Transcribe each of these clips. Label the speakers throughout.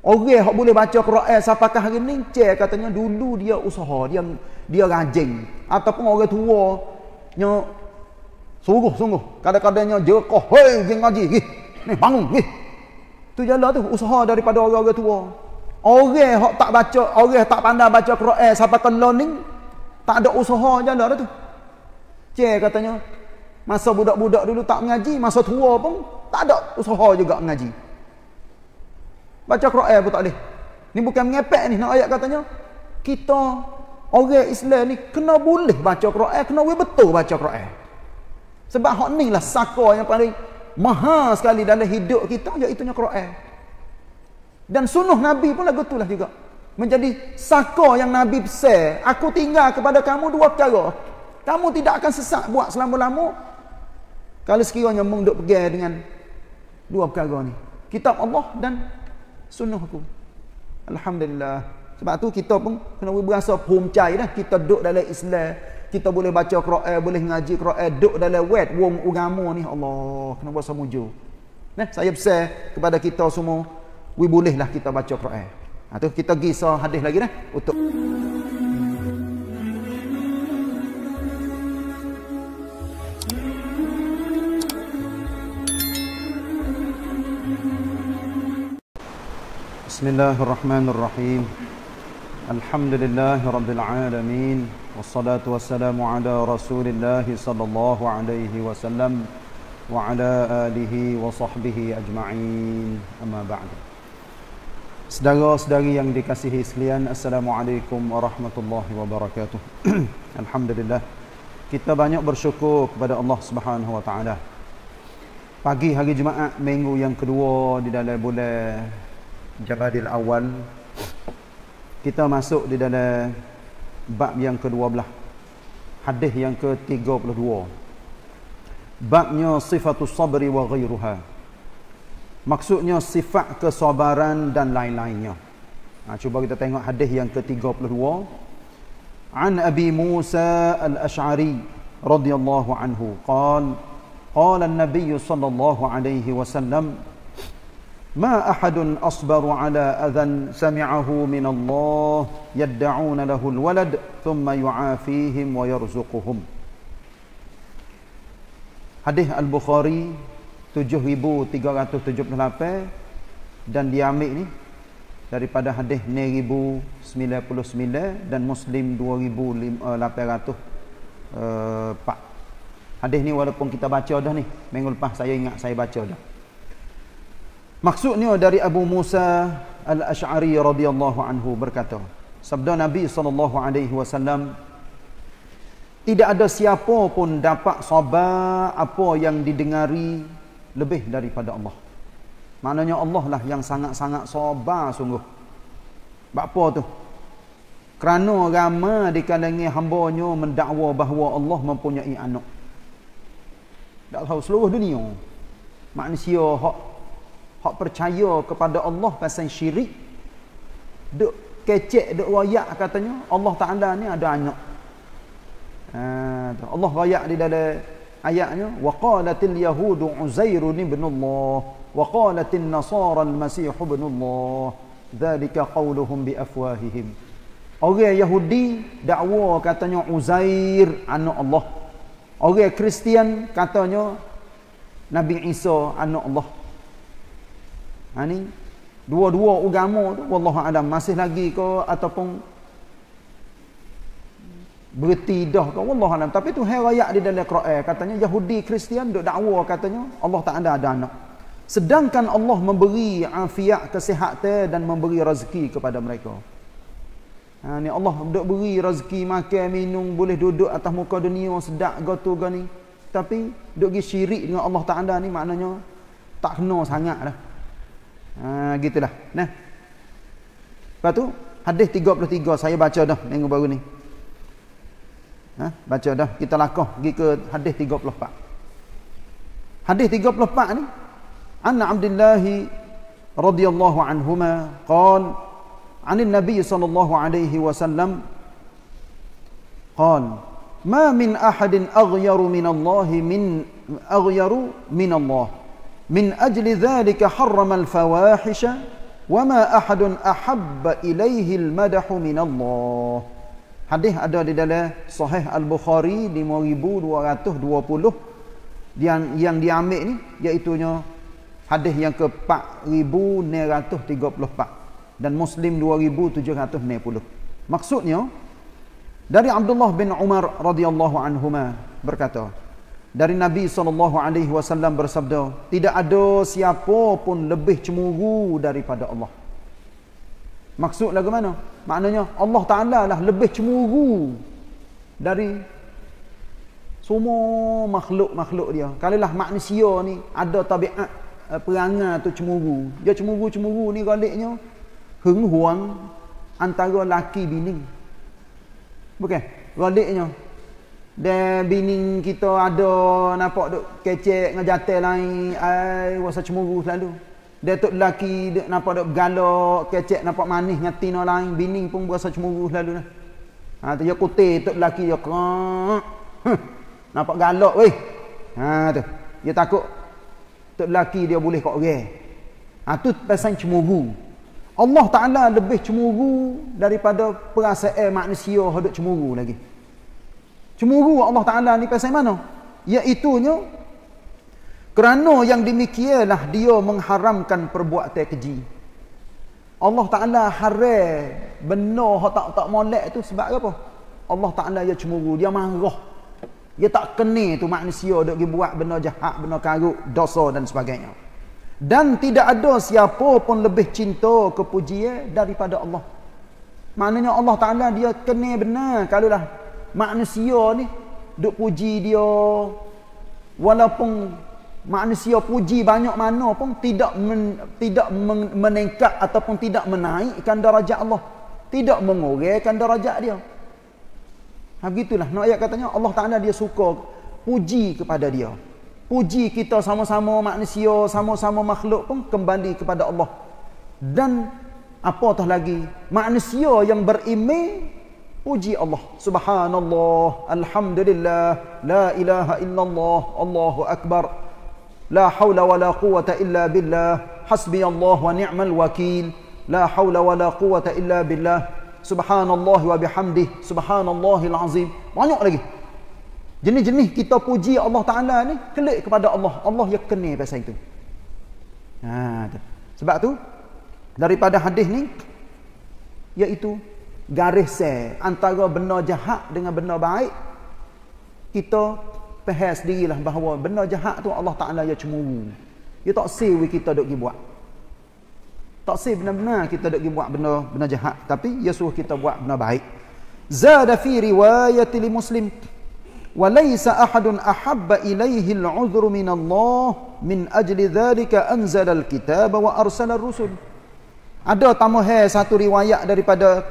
Speaker 1: Orang yang boleh baca Quran Sapakah hari ni, cek katanya dulu dia usaha, dia dia rajin. Ataupun orang tua yang sungguh sungguh kadang-kadangnya jerkah hei pergi ngaji gih ni bangun gih tu jalan tu usaha daripada orang-orang tua orang hak tak baca orang tak pandai baca Quran siapa kan learning tak ada usaha jalan tu cie katanya masa budak-budak dulu tak mengaji masa tua pun tak ada usaha juga mengaji Baca Quran pun tak boleh. Ni bukan mengepek ni. Nak ayat katanya. Kita orang Islam ni kena boleh baca Quran. Kena boleh betul baca Quran. Sebab hak ni lah saka yang paling maha sekali dalam hidup kita. Iaitu Quran. Dan sunuh Nabi pun lagu tu lah juga. Menjadi saka yang Nabi besar. Aku tinggal kepada kamu dua perkara. Kamu tidak akan sesak buat selama-lama. Kalau sekiranya mengduk pergi dengan dua perkara ni. Kitab Allah dan sunuh aku Alhamdulillah sebab tu kita pun kena berasa pumcai dah kita duduk dalam Islam kita boleh baca Quran boleh ngaji Quran duduk dalam wet wong ugamu ni Allah kena berasa mujur nah, saya besar kepada kita semua we bolehlah kita baca Quran nah, ha, tu kita gisa hadis lagi dah untuk Bismillahirrahmanirrahim Alhamdulillahirrabbilalamin Wassalatu wassalamu ala rasulillah sallallahu alaihi wasallam Wa ala alihi wa sahbihi ajma'in Amma ba'du Sedara-sedari yang dikasihi sekalian Assalamualaikum warahmatullahi wabarakatuh Alhamdulillah Kita banyak bersyukur kepada Allah subhanahu wa ta'ala Pagi hari Jumaat minggu yang kedua di dalam bulan jaradil awal kita masuk di dalam bab yang ke-12 hadis yang ke-32 babnya sifatu sabri wa ghairuha maksudnya sifat kesabaran dan lain-lainnya ha, cuba kita tengok hadis yang ke-32 an abi musa al-ash'ari radhiyallahu anhu qala qala an sallallahu alaihi wasallam ما أحد أصبر على أذى سمعه من الله يدعون له الولد ثم يعافيهم ويرزقهم Hadis Al-Bukhari 7378 dan diambil ni daripada hadis 1099 dan Muslim pak eh, Hadis ni walaupun kita baca dah ni, minggu lepas saya ingat saya baca dah. Maksudnya dari Abu Musa Al-Ash'ari radhiyallahu anhu berkata, sabda Nabi sallallahu alaihi wasallam tidak ada siapa pun dapat sabar apa yang didengari lebih daripada Allah. Maknanya Allah lah yang sangat-sangat sabar sungguh. Apa tu? Kerana ramai di kalangan hamba-Nya mendakwa bahawa Allah mempunyai anak. Dak tahu seluruh dunia. Manusia hak hak percaya kepada Allah pasal syirik duk kecek duk wayak katanya Allah Taala ni ada anak ha, Allah wayak di dalam ayatnya wa yahudu Uzairun ibn Allah wa nasara al masih ibn Allah zalika qauluhum bi afwahihim orang yahudi dakwa katanya uzair anak Allah orang kristian katanya Nabi Isa anak Allah Ha ni dua-dua agama tu wallahu alam masih lagi ke ataupun berhenti dah ke wallahu alam tapi tu hal ayat di dalam Quran katanya Yahudi Kristian duk dakwa katanya Allah tak ada ada anak sedangkan Allah memberi afiat kesihatan dan memberi rezeki kepada mereka ha ni Allah duk beri rezeki makan minum boleh duduk atas muka dunia sedak gitu gani tapi duk gi syirik dengan Allah Taala ni maknanya tak kena sangat dah Ha gitulah. Nah. Lepas tu hadis 33 saya baca dah tengok baru ni. Ha baca dah kita lakah pergi ke hadis 34. Hadis 34 ni Anna Abdullah radhiyallahu anhuma qan anin Nabi sallallahu alaihi wasallam qan ma min ahadin aghyaru min Allah min aghyaru min Allah Min من أجل ذلك حرم الفواحش وما أحد أحب إليه المدح min Allah. Hadis ada di dalam Sahih Al-Bukhari 5220 yang yang diambil ni iaitu hadis yang ke 4134 dan Muslim 2760. Maksudnya dari Abdullah bin Umar radhiyallahu anhuma berkata, dari Nabi SAW bersabda, tidak ada siapa pun lebih cemuru daripada Allah. Maksudlah ke mana? Maknanya Allah Ta'ala lah lebih cemuru dari semua makhluk-makhluk dia. Kalilah manusia ni ada tabiat eh, perangai tu cemuru. Dia cemuru-cemuru ni galiknya henghuang antara laki bini. Bukan? Galiknya. Dan bini kita ada nampak duk kecek dengan jatah lain. Ai, wasa cemuru selalu. Dia tu lelaki duk nampak duk galak, kecek nampak manis dengan tina lain. Bini pun berasa cemuru selalu. Ha, tu dia kutih tu lelaki dia kerak. nampak galak weh. Ha, tu. Dia takut tu lelaki dia boleh kok gay. Ha, tu pasang cemuru. Allah Ta'ala lebih cemuru daripada perasaan manusia yang cemuru lagi. Cemburu Allah Ta'ala ni pasal mana? Iaitunya, kerana yang demikianlah dia mengharamkan perbuatan keji. Allah Ta'ala haram benar yang tak, tak molek tu sebab apa? Allah Ta'ala dia cemburu, dia marah. Dia tak kena tu manusia dia pergi buat benda jahat, benda karut, dosa dan sebagainya. Dan tidak ada siapa pun lebih cinta kepujian daripada Allah. Maknanya Allah Ta'ala dia kena benar kalau lah manusia ni duk puji dia walaupun manusia puji banyak mana pun tidak men, tidak men, meningkat ataupun tidak menaikkan darjat Allah tidak mengurangkan darjat dia ha gitulah nak ayat katanya Allah Taala dia suka puji kepada dia puji kita sama-sama manusia sama-sama makhluk pun kembali kepada Allah dan apa tah lagi manusia yang beriman Puji Allah Subhanallah Alhamdulillah La ilaha illallah Allahu Akbar La hawla wa la quwata illa billah Hasbi Allah wa ni'mal wakil La hawla wa la quwata illa billah Subhanallah wa bihamdih Subhanallah al-azim Banyak lagi Jenis-jenis kita puji Allah Ta'ala ni Kelik kepada Allah Allah yang kena pasal itu ha, Sebab tu Daripada hadis ni Iaitu garis se eh, antara benda jahat dengan benda baik kita perhas dirilah bahawa benda jahat tu Allah Taala yang cemuru dia tak sewi kita duk buat tak sewi benar-benar kita duk buat benda benda jahat tapi dia suruh kita buat benda baik zada fi riwayat li muslim wa laysa ahadun ahabba ilayhi al'udhru min Allah min ajli dhalika anzala al-kitaba wa arsala ar-rusul ada tamuhai satu riwayat daripada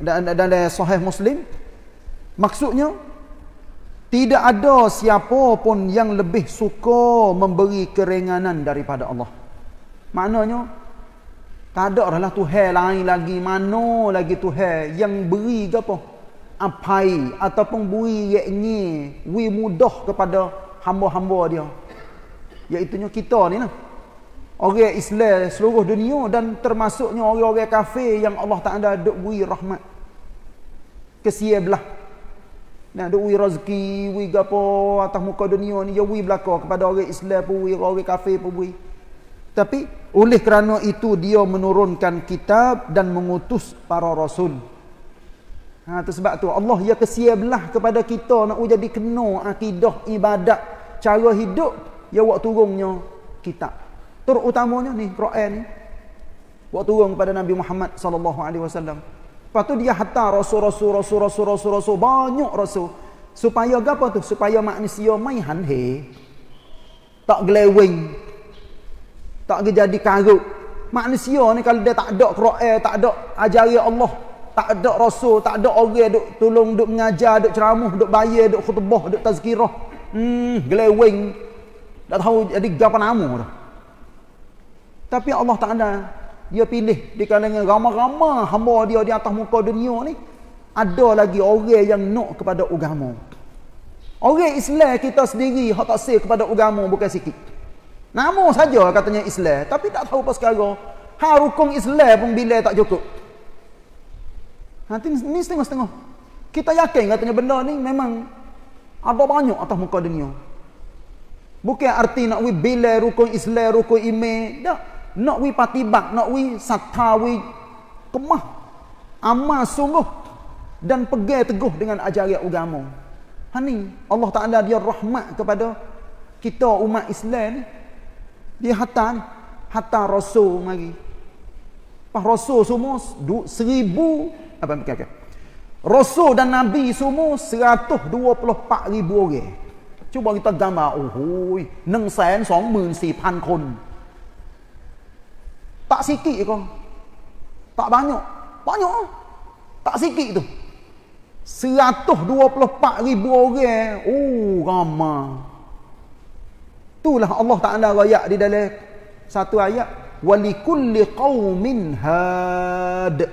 Speaker 1: dan dan dan sahih muslim maksudnya tidak ada siapa pun yang lebih suka memberi keringanan daripada Allah maknanya tak ada adalah Tuhan lain lagi mana lagi Tuhan yang beri ke apa apai ataupun beri yakni wi mudah kepada hamba-hamba dia iaitu kita ni lah orang Islam seluruh dunia dan termasuknya orang-orang kafir yang Allah Taala duk beri rahmat. Kesia belah. Nak duk beri rezeki, beri gapo atas muka dunia ni ya beri belaka kepada orang Islam pun beri, orang kafir pun beri. Tapi oleh kerana itu dia menurunkan kitab dan mengutus para rasul. Ha tu sebab tu Allah ya kesia kepada kita nak jadi kena akidah ibadat cara hidup ya waktu turunnya kitab terutamanya ni Quran ni waktu turun kepada Nabi Muhammad sallallahu alaihi wasallam lepas tu dia hantar rasul-rasul rasul-rasul rasul-rasul banyak rasul supaya apa tu supaya manusia mai hanhe tak gelewing tak jadi karut manusia ni kalau dia tak ada Quran tak ada ajari Allah tak ada rasul tak ada orang duk tolong duk mengajar duk ceramah duk bayar duk khutbah duk tazkirah hmm gelewing tak tahu jadi gapo nama dah tapi Allah Ta'ala dia pilih di kalangan ramah-ramah hamba dia di atas muka dunia ni ada lagi orang yang nak kepada agama. Orang Islam kita sendiri hak tak sel kepada agama bukan sikit. Nama saja katanya Islam tapi tak tahu apa sekarang. Ha Islam pun bila tak cukup. Ha, Nanti ni setengah-setengah. Kita yakin katanya benda ni memang ada banyak atas muka dunia. Bukan arti nak we bila rukun Islam, rukun iman. Tak nak wi bak, nak wi satawi kemah amal sungguh dan pegang teguh dengan ajaran agama ha ni Allah Taala dia rahmat kepada kita umat Islam dia hatta hatta rasul mari pas rasul semua seribu apa macam okay. rasul dan nabi semua seratus dua puluh empat ribu orang cuba kita gambar oh hoi neng sen song mun si pan tak sikit je kong. Tak banyak. Banyak Tak sikit tu. 124 ribu orang. Oh, ramah. Itulah Allah Ta'ala raya di dalam satu ayat. Walikulli qawmin had.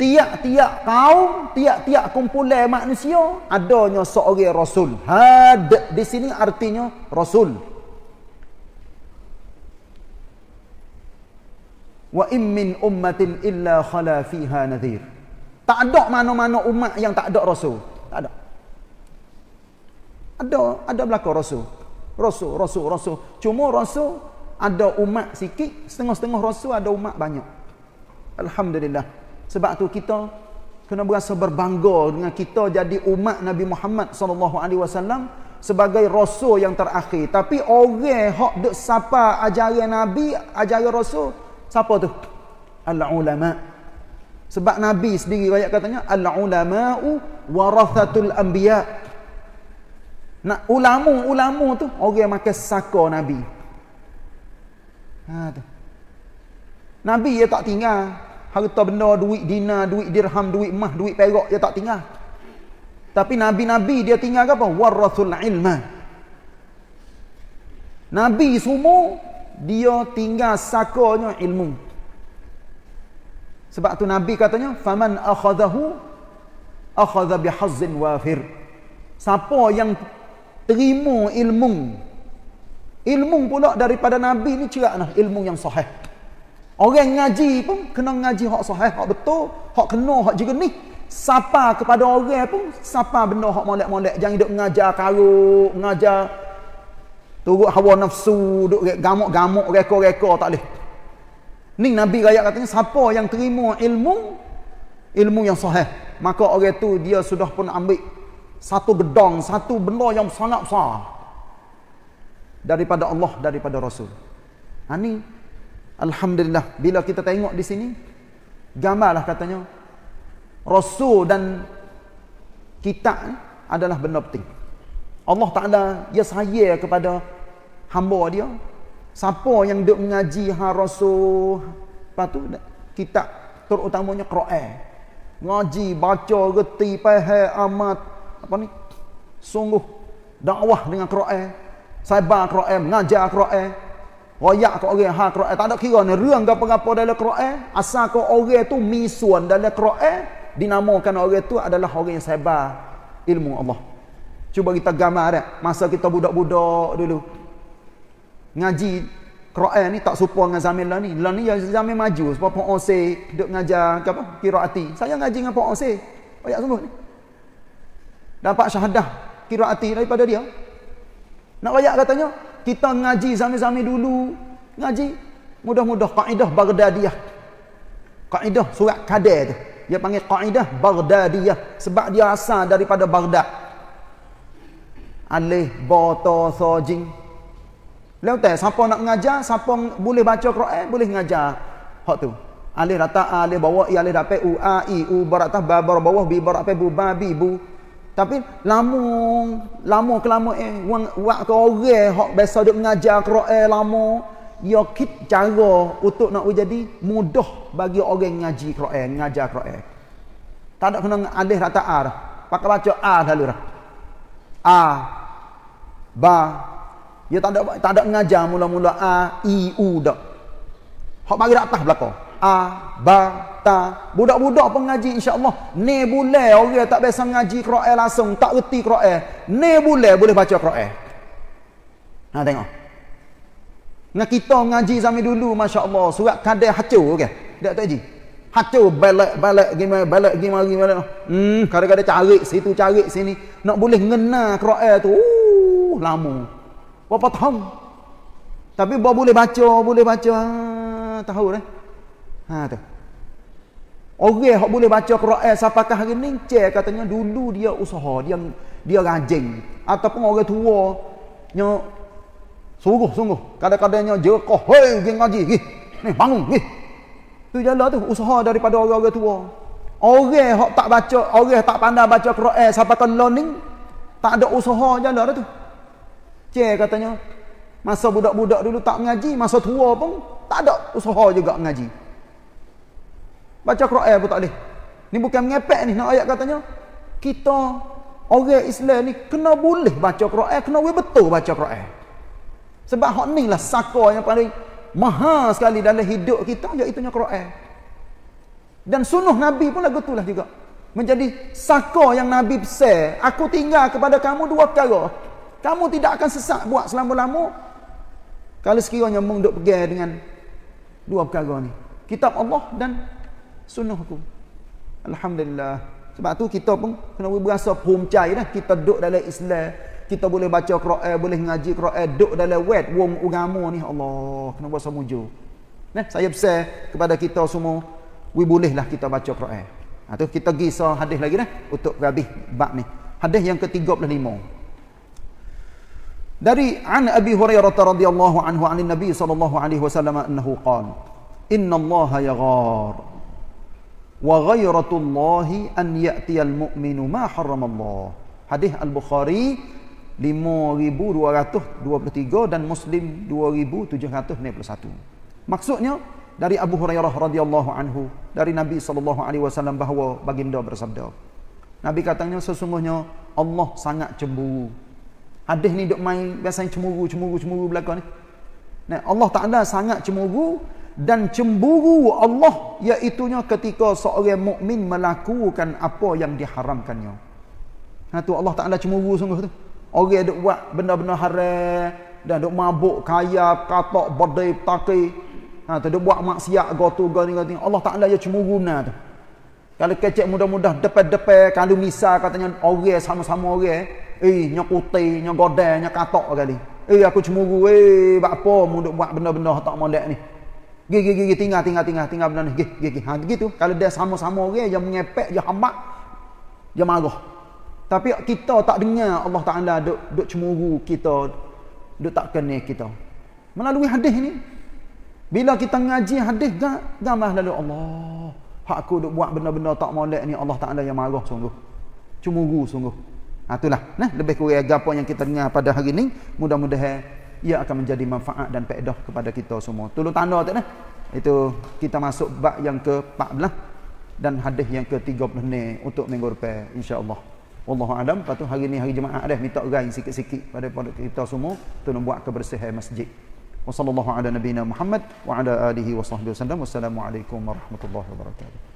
Speaker 1: Tiap-tiap kaum, tiap-tiap kumpulan manusia, adanya seorang Rasul. Had di sini artinya Rasul. wa in min ummatin illa khala fiha nadhir tak ada mana-mana umat yang tak ada rasul tak ada ada ada belaka rasul rasul rasul rasul cuma rasul ada umat sikit setengah-setengah rasul ada umat banyak alhamdulillah sebab tu kita kena berasa berbangga dengan kita jadi umat Nabi Muhammad sallallahu alaihi wasallam sebagai rasul yang terakhir tapi orang hak dek sapa ajaran nabi ajaran rasul siapa tu al ulama sebab nabi sendiri banyak katanya al ulama warathatul anbiya nak ulama-ulama tu orang yang makan saka nabi ha tu nabi dia tak tinggal harta benda duit dina duit dirham duit mah duit perak dia tak tinggal tapi nabi-nabi dia tinggal apa warathul ilma Nabi semua dia tinggal sakonyo ilmu. Sebab tu Nabi katanya, "Faman akhadahu akhadha bihazzin wafir." Siapa yang terima ilmu? Ilmu pula daripada Nabi ni Nah, ilmu yang sahih. Orang ngaji pun kena ngaji hak sahih, hak betul, hak kena, hak ni. Sapa kepada orang pun sapa benda hak molek-molek, jangan duk mengajar karuk, mengajar Turut hawa nafsu, duk gamuk-gamuk, reko-reko tak boleh. Ni Nabi Raya katanya, siapa yang terima ilmu, ilmu yang sahih. Maka orang itu dia sudah pun ambil satu gedong, satu benda yang sangat besar. Daripada Allah, daripada Rasul. Ini, ha, Alhamdulillah, bila kita tengok di sini, gambarlah katanya, Rasul dan kita eh, adalah benda penting. Allah Ta'ala ya saya kepada hamba dia. Siapa yang duk mengaji ha rasul. Lepas tu kitab terutamanya Quran. Ngaji, baca, reti, pahe, amat. Apa ni? Sungguh dakwah dengan Quran. Sabar Quran, mengajar Quran. Royak ke orang ha Quran. Tak ada kira ni. Rang ke apa dalam Quran. Asal kau orang tu misuan dalam Quran. Dinamakan orang tu adalah orang yang sabar ilmu Allah. Cuba kita gambar dah. Masa kita budak-budak dulu. Ngaji Quran ni tak serupa dengan zaman lah ni. Lah ni ya zaman maju sebab Pak Ose duk ngajar ke apa? Qiraati. Saya ngaji dengan Pak Ose. Ayat sebut ni. Dapat syahadah Qiraati daripada dia. Nak layak katanya kita ngaji zaman-zaman dulu ngaji mudah-mudah kaidah Baghdadiyah. Kaidah surat kadar tu. Dia panggil kaidah Baghdadiyah sebab dia asal daripada Baghdad alih boto sojing leo teh siapa nak mengajar siapa boleh baca Quran boleh mengajar hak tu alih rata alih bawa i alih dapat u a i u barat ta bar bawah bi barat pe bu ba bi bu tapi lama lama kelama eh wang waktu orang hak eh, biasa duk mengajar Quran lama ia kit cara untuk nak jadi mudah bagi orang ngaji Quran ngajar Quran tak ada kena alih rata ar pakai baca a dah lurah a ba dia ya, tak ada tak ada mengajar mula-mula a i u dak hok mari dak atas belako a ba ta budak-budak pengaji insyaallah ni boleh orang tak biasa mengaji qiraat langsung tak reti qiraat ni boleh boleh baca qiraat ha tengok nak kita mengaji zaman dulu masya-Allah surat kadah hacu okey dak tak Hacau balak balak gimana balak gimana gimana. Hmm, kadang-kadang cari situ cari sini. Nak boleh ngena Quran tu. Uh lama. Berapa tahun? Tapi bawa boleh baca, boleh baca. Ha, tahu eh? Ha tu. Orang hok boleh baca Quran sampai ke hari ni, cek katanya dulu dia usaha, dia dia rajin ataupun orang tua nya sungguh sungguh kadang-kadang nya jerkah hei geng ngaji gih ni bangun gih tu jalan tu usaha daripada orang-orang tua orang hok tak baca orang tak pandai baca Quran sampai ke learning tak ada usaha jalan tu Cik katanya, masa budak-budak dulu tak mengaji, masa tua pun tak ada usaha juga mengaji. Baca Quran pun tak boleh. Ini bukan mengepek ni, nak ayat katanya. Kita, orang Islam ni, kena boleh baca Quran, kena boleh betul baca Quran. Sebab hak ni lah saka yang paling maha sekali dalam hidup kita, iaitu Quran. Dan sunuh Nabi pun lagu lah juga. Menjadi saka yang Nabi besar. Aku tinggal kepada kamu dua perkara. Kamu tidak akan sesak buat selama-lama. Kalau sekiranya mung duk pegang dengan dua perkara ni. Kitab Allah dan sunnah aku. Alhamdulillah. Sebab tu kita pun kena berasa pumcai dah. Kita duduk dalam Islam. Kita boleh baca Quran, boleh ngaji Quran. Duduk dalam wet wong ugamu ni. Allah, kena berasa muju. Nah, saya besar kepada kita semua. We bolehlah kita baca Quran. Ha, tu kita pergi hadis lagi dah. Untuk berhabis bab ni. Hadis yang ke-35. Hadis yang ke-35 dari an Abi Hurairah radhiyallahu anhu an Nabi sallallahu alaihi wasallam annahu qala inna Allah yaghar wa ghairatullah an ya'ti al mu'minu ma harrama hadis al Bukhari 5223 dan Muslim 2761 maksudnya dari Abu Hurairah radhiyallahu anhu dari Nabi sallallahu alaihi wasallam bahawa baginda bersabda Nabi katanya sesungguhnya Allah sangat cemburu Hadis ni duk main biasa cemburu cemburu cemburu belakang ni. Nah, Allah Taala sangat cemburu dan cemburu Allah iaitu ketika seorang mukmin melakukan apa yang diharamkannya. Ha nah, tu Allah Taala cemburu sungguh tu. Orang duk buat benda-benda haram dan duk mabuk, kaya, katak, berdai, petaki. Ha nah, tu duk buat maksiat gotu gani gani. Allah Taala ya cemburu nah tu. Kalau kecek mudah-mudah depan-depan kalau misal katanya orang sama-sama orang Eh, nyok putih, nyok godeh, nyok katok kali. Eh, aku cemuru. Eh, buat apa? Mereka buat benda-benda tak molek ni. Gih, gih, gih, tinggal, tinggal, tinggal, tinggal benda ni. Gih, gih, gih. Ha, gitu. Kalau dia sama-sama orang, dia mengepek, dia hambat, dia marah. Tapi kita tak dengar Allah Ta'ala duk, duk cemuru kita, duk tak kena kita. Melalui hadis ni, bila kita ngaji hadis, gambar lalu Allah. Hak aku duk buat benda-benda tak molek ni, Allah Ta'ala yang marah sungguh. Cemuru sungguh. Ha, itulah. Nah, lebih kurang agapa yang kita dengar pada hari ini. Mudah-mudahan ia akan menjadi manfaat dan pedah kepada kita semua. Tolong tanda tak nak? Itu kita masuk bab yang ke-14 dan hadis yang ke-30 ni untuk minggu depan insya-Allah. Wallahu alam. Patu hari ini hari Jumaat dah minta gain sikit-sikit pada kita semua tolong buat kebersihan masjid. Wassallallahu ala nabiyyina Muhammad wa ala alihi wasahbihi wasallam. Wassalamualaikum warahmatullahi wabarakatuh.